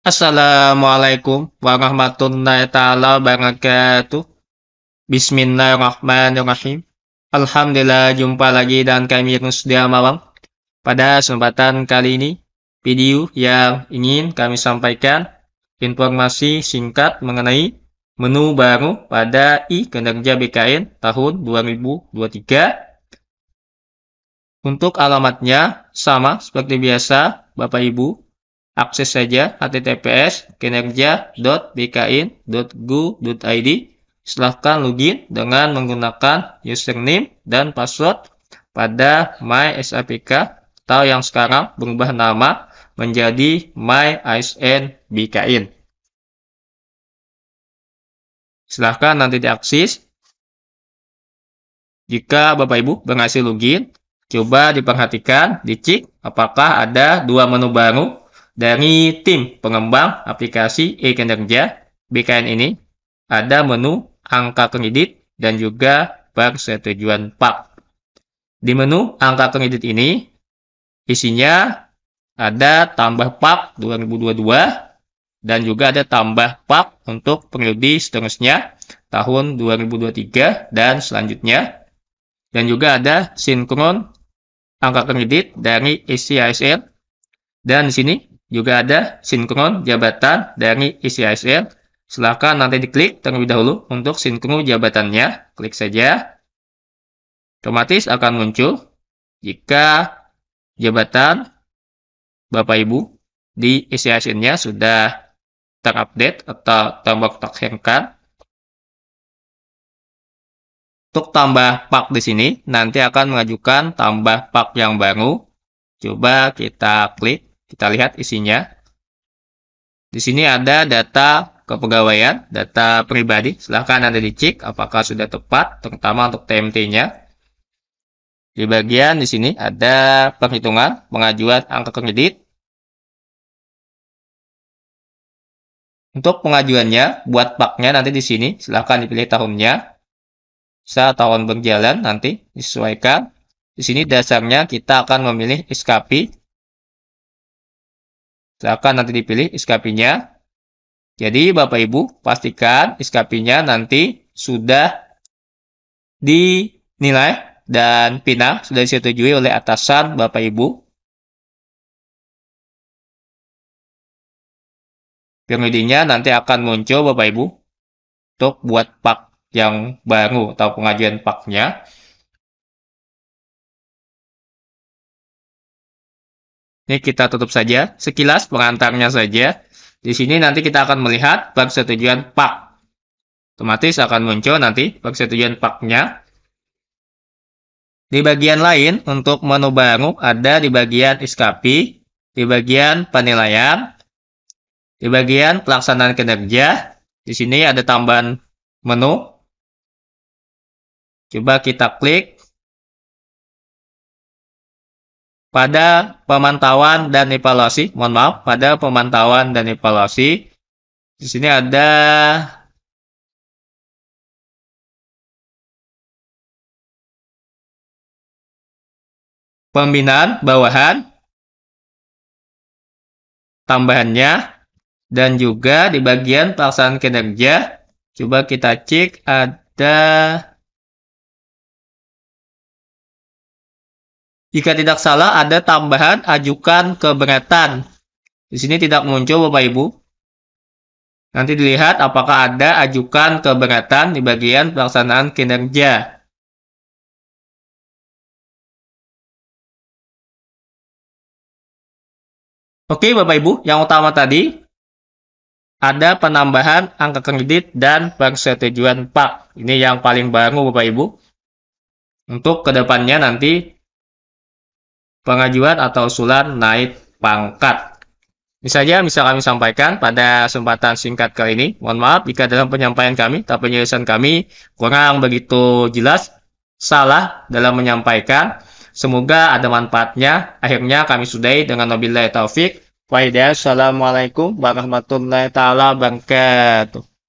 Assalamualaikum warahmatullahi taala wabarakatuh. Bismillahirrahmanirrahim. Alhamdulillah jumpa lagi dan kami yang sudah malam. Pada kesempatan kali ini, video yang ingin kami sampaikan informasi singkat mengenai menu baru pada e-kinerja BKN tahun 2023. Untuk alamatnya sama seperti biasa Bapak Ibu akses saja https kinerja.bkn.gu.id silahkan login dengan menggunakan username dan password pada MySAPK atau yang sekarang berubah nama menjadi MyISN BKN. Silahkan nanti diakses. Jika Bapak Ibu berhasil login, coba diperhatikan, dicek apakah ada dua menu baru dari tim pengembang aplikasi e-kinerja BKN ini ada menu angka kredit dan juga persetujuan PAK. Di menu angka kredit ini isinya ada tambah PAK 2022 dan juga ada tambah PAK untuk periode seterusnya tahun 2023 dan selanjutnya. Dan juga ada sinkron angka kredit dari ICISR. Dan di sini juga ada sinkron jabatan dari ASN. Silahkan nanti diklik terlebih dahulu untuk sinkron jabatannya. Klik saja. Otomatis akan muncul jika jabatan Bapak Ibu di asn nya sudah terupdate atau tombol terhengkan. Untuk tambah pak di sini, nanti akan mengajukan tambah pak yang baru. Coba kita klik kita lihat isinya. Di sini ada data kepegawaian, data pribadi. Silahkan Anda dicek apakah sudah tepat, terutama untuk TMT-nya. Di bagian di sini ada perhitungan pengajuan angka kredit. Untuk pengajuannya, buat paknya nanti di sini, silahkan dipilih tahunnya. Bisa tahun berjalan nanti, disesuaikan. Di sini dasarnya kita akan memilih SKP Silahkan nanti dipilih SKP-nya. Jadi Bapak Ibu pastikan SKP-nya nanti sudah dinilai dan pinang sudah disetujui oleh atasan Bapak Ibu. Periodenya nanti akan muncul Bapak Ibu untuk buat pak yang baru atau pengajuan paknya. Ini kita tutup saja, sekilas pengantarnya saja. Di sini nanti kita akan melihat bab setujuan pak. Otomatis akan muncul nanti bab setujuan paknya. Di bagian lain, untuk menu baru ada di bagian iskapi, di bagian penilaian, di bagian pelaksanaan kinerja. Di sini ada tambahan menu. Coba kita klik pada pemantauan dan evaluasi. Mohon maaf, pada pemantauan dan evaluasi. Di sini ada pembinaan bawahan, tambahannya, dan juga di bagian pelaksanaan kinerja. Coba kita cek ada Jika tidak salah ada tambahan ajukan keberatan. Di sini tidak muncul Bapak Ibu. Nanti dilihat apakah ada ajukan keberatan di bagian pelaksanaan kinerja. Oke Bapak Ibu, yang utama tadi ada penambahan angka kredit dan persetujuan PAK. Ini yang paling baru Bapak Ibu. Untuk kedepannya nanti pengajuan atau usulan naik pangkat. Ini saja yang bisa kami sampaikan pada kesempatan singkat kali ini. Mohon maaf jika dalam penyampaian kami atau penjelasan kami kurang begitu jelas, salah dalam menyampaikan. Semoga ada manfaatnya. Akhirnya kami sudahi dengan wabillahi taufik. Waalaikumsalam warahmatullahi taala wabarakatuh.